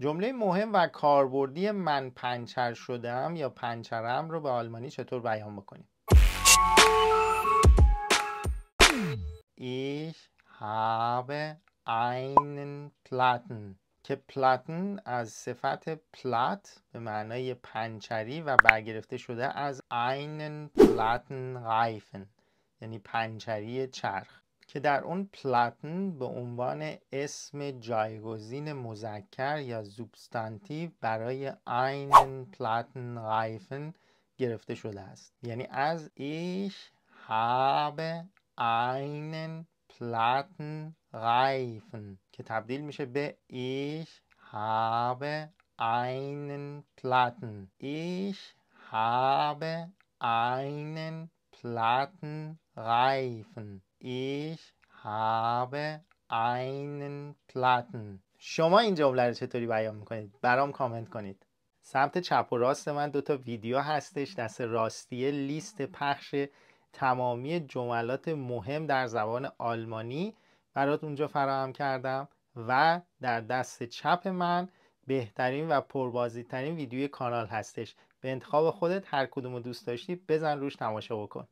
جمله مهم و کاربردی من پنچر شدم یا پنچرم رو به آلمانی چطور بیان بکنیم ich habe einen Platten که پلاتن از صفت پلات به معنای پنچری و برگرفته شده از einen Platten غایفن، یعنی پنچری چرخ که در اون پلاتن به عنوان اسم جایگزین مذکر یا سوبستانتیو برای این پلاتن رایفن گرفته شده است یعنی از ایش هابه این پلاتن رایفن که تبدیل میشه به ایش هابه این پلاتن ایش هابه این پلاتن رایفن". Ich habe einen Platten شما این جمله رو چطوری بیان میکنید برام کامنت کنید سمت چپ و راست من دو تا ویدیو هستش دست راستی لیست پخش تمامی جملات مهم در زبان آلمانی برات اونجا فراهم کردم و در دست چپ من بهترین و پربازدیدترین ویدیوی کانال هستش به انتخاب خودت هر کدوم دوست داشتی بزن روش تماشا بکن